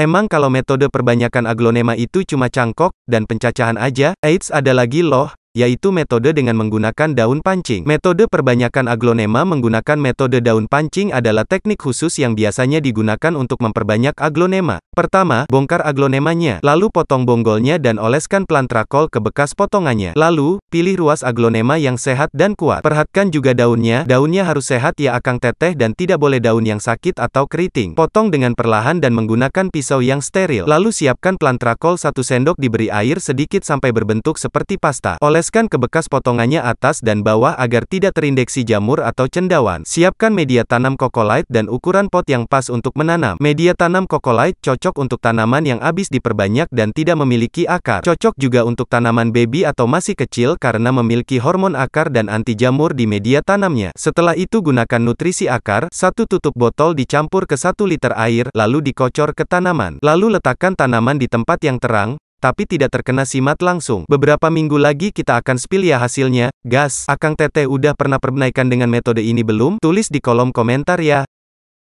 Emang kalau metode perbanyakan aglonema itu cuma cangkok, dan pencacahan aja, AIDS ada lagi loh, yaitu metode dengan menggunakan daun pancing. Metode perbanyakan aglonema menggunakan metode daun pancing adalah teknik khusus yang biasanya digunakan untuk memperbanyak aglonema. Pertama, bongkar aglonemanya, lalu potong bonggolnya dan oleskan plantrakol ke bekas potongannya. Lalu, pilih ruas aglonema yang sehat dan kuat. Perhatikan juga daunnya, daunnya harus sehat ya akang teteh dan tidak boleh daun yang sakit atau keriting. Potong dengan perlahan dan menggunakan pisau yang steril. Lalu siapkan plantrakol satu sendok diberi air sedikit sampai berbentuk seperti pasta. Oleh Oleskan ke bekas potongannya atas dan bawah agar tidak terindeksi jamur atau cendawan. Siapkan media tanam kokolite dan ukuran pot yang pas untuk menanam. Media tanam kokolite cocok untuk tanaman yang habis diperbanyak dan tidak memiliki akar. Cocok juga untuk tanaman baby atau masih kecil karena memiliki hormon akar dan anti jamur di media tanamnya. Setelah itu gunakan nutrisi akar, satu tutup botol dicampur ke 1 liter air, lalu dikocor ke tanaman. Lalu letakkan tanaman di tempat yang terang, tapi tidak terkena simat langsung. Beberapa minggu lagi kita akan spill ya hasilnya, gas. Akang Teteh udah pernah perbaikan dengan metode ini belum? Tulis di kolom komentar ya.